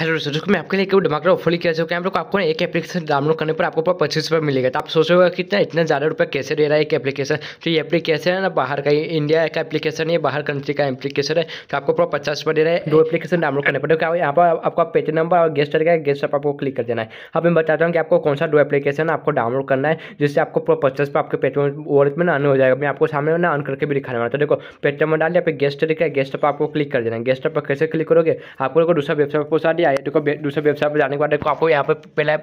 hello sir मैं आपके लिए एक धमाका ऑफर लेके चुका है हम लोग आपको एक एप्लीकेशन डाउनलोड करने पर आपको पच्चीस रुपये मिलेगा तो आप सोचोगे कितना इतना ज़्यादा रुपये कैसे दे रहा है एक एप्लीकेशन तो ये एप्लीकेशन है ना बाहर का इंडिया का एप्लीकेशन है बाहर कंट्री का एप्लीकेशन है तो आपको पूरा पचास रुपये दे रहा है दो एप्लीकेशन डाउनलोड करने पर क्या यहाँ पर आपका पेज नंबर और गेस्ट रहेगा गेस्ट आप आपको क्लिक कर देना है अब मैं बताता हूँ कि आपको कौन सा दो एप्लीकेशन आपको डाउनलोड करना है जिससे आपको पूरा पचास रुपये आपके पेटीएम वॉलेट में ना हो जाएगा मैं आपको सामने ना अन करके भी दिखाने वाला तो देखो पेटीएम डाल दिया गेस्ट रहेगा गेस्ट आप आपको क्लिक कर देना है गेस्ट आप कैसे क्लिक करोगे आपको दूसरा वेबसाइट पर पहुँचा पे आइए देखो दूसरे वेबसाइट पर जाने के बाद देखो आपको यहाँ पर पहला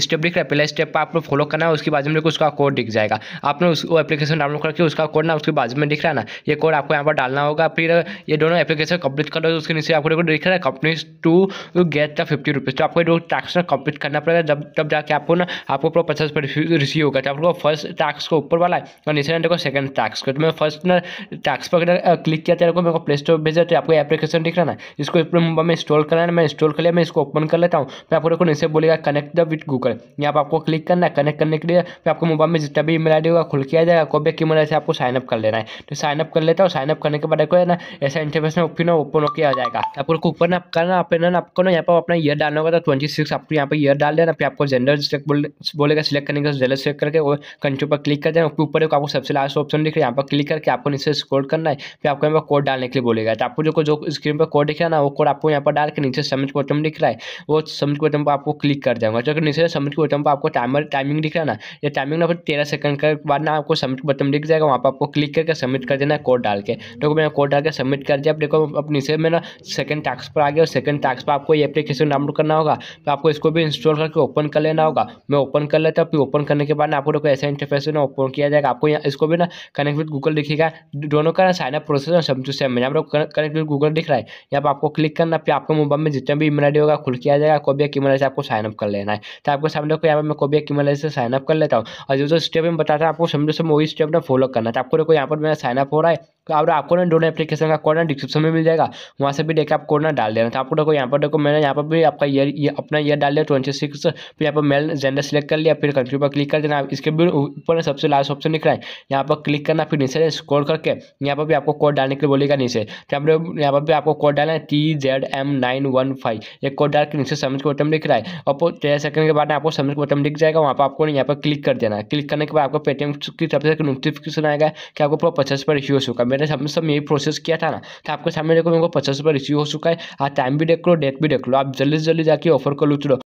स्टेप दिख रहा है पहला स्टेप पर आपको फॉलो करना है उसके बाद में उसका कोड दिख जाएगा आपने उस एप्लीकेशन डाउनलोड करके उसका कोड ना उसके बाद में दिख रहा है ना ये कोड आपको यहाँ पर डालना होगा फिर ये दोनों एप्लीकेशन कंप्लीट कर उसके नीचे आपको देखो दिख रहा है कंपनी टू गेट का फिफ्टी रुपीज़ तो आपको दो टैक्स ना कंप्लीट करना पड़ेगा जब तब जाके आपको ना आपको पूरा पचास पर रिसीव होगा तो आपको फर्स्ट टैक्स को ऊपर वाला है और नीचे देखो सेकंड टैक्स को तो मैं फर्स्ट ना टैक्स पर क्लिक किया था तो मेरे को प्ले स्टोर भेजा तो आपको एप्लीकेशन दिख रहा ना इसको पूरे मुंबई में इंस्टॉल करना है मैं इंस्टॉल कर लिए मैं इसको ओपन कर लेता हूँ फिर आपको देखो नीचे बोलेगा कनेक्ट द विथ गूगल यहाँ पर आपको क्लिक करना है कनेक्ट करने के लिए फिर आपको मोबाइल में जितना भी ईमेल आई होगा खुल के आ जाएगा कोई भी मदद से आपको साइनअप कर लेना है तो साइनअप कर लेता हूँ साइनअप करने के बाद देखो है ना ऐसा इंटरफेस में फिर ओपन होकर आ जाएगा आपको ऊपर ना करना आप ना आपको ना यहाँ पर अपना ईयर डालना होगा तो ट्वेंटी सिक्स आपको यहाँ पर ईयर डाल देना फिर आपको जेंडर सिलेक्ट बोलेगा सिलेक्ट करने का जेंडर सिलेक्ट करके और कंट्री पर क्लिक कर देना उसके ऊपर आपको सबसे लास्ट ऑप्शन दिख रहा है यहाँ पर क्लिक करके आपको नीचे स्क्रॉल करना है फिर आपको यहाँ पर कोड डालने के लिए बोलेगा तो आपको जो जो स्क्रीन पर कोड दिख रहा है ना वो कोड आपको यहाँ पर डाल के नीचे सबमिट को बटन दिख रहा है वो सबमिट के बटन पर आपको क्लिक कर जाऊंगा जो अगर नीचे सबमिट के बटन पर आपको टाइमर टाइमिंग दिख रहा है ना ये टाइमिंग ना फिर तेरह सेकंड के बाद ना आपको सबमिट बटन दिख जाएगा वहाँ पर आपको क्लिक करके सबमिट कर देना कोड डाल के तो मैंने कोड डाल के सबमिट कर दिया अब देखो अब नीचे में ना सेकंड टास्क पर आ गया और सेकंड टास्क पर आपको ये एप्लीकेशन डाउनलोड करना होगा तो आपको इसको भी इंस्टॉल करके ओपन कर लेना होगा मैं ओपन कर लेता हूँ फिर ओपन करने के बाद ना आपको देखो ऐसा इंटरफेस ना ओपन किया जाएगा आपको इसको भी ना कनेक्ट विद गूगल दिखेगा दोनों का ना साइन अप प्रोसेस और सब टू सेम यहाँ पर कनेक्ट विद गूगल दिख रहा है यहाँ पर आपको क्लिक करना फिर आपके मोबाइल में जितने भी रेडी होगा खुल के आ जाएगा कोबिया की कीमल से आपको साइनअप कर लेना है तो आपको सामने को यहाँ पर मैं कोबिया की कीमल से साइनअप कर लेता हूँ और जो जो स्टेप में बताता है आपको समझो से वही स्टेप ना फॉलो करना है तो आपको देखो यहाँ पर मेरा साइनअप हो रहा है तो आप आपको ना दोनों एप्लीकेशन का कोड ना डिस्क्रिप्शन में मिल जाएगा वहाँ से भी देखकर आप कोड ना डाल देना तो आपको देखो यहाँ पर देखो मैंने यहाँ पर भी आपका ईयर अपना ईयर डाल दिया ट्वेंटी सिक्स फिर यहाँ पर मेल जेंडर सेलेक्ट कर लिया फिर कंट्री पर क्लिक कर देना इसके भी ऊपर सबसे लास्ट ऑप्शन रहा है यहाँ पर क्लिक करना फिर नीचे स्क्रॉल करके यहाँ पर भी आपको कोड डालने के लिए बोलेगा नीचे तो यहाँ पर भी आपको कोड डालना है T Z M nine one five एक कोड डाल के नीचे सबमिट का बटन दिख रहा है और तेरह सेकंड के बाद आपको सबमिट का बटन दिख जाएगा वहाँ पर आपको यहाँ पर क्लिक कर देना है क्लिक करने के बाद आपको पेटीएम की तरफ से नोटिफिकेशन आएगा कि आपको पूरा पचास रुपये रिसीव हो चुका है मैंने सामने सब यही प्रोसेस किया था ना तो आपके सामने देखो मेरे को पचास रुपये रिसीव हो चुका है आप टाइम भी देख लो डेट भी देख लो आप जल्दी से जल्दी जाकर ऑफर कर लूट लो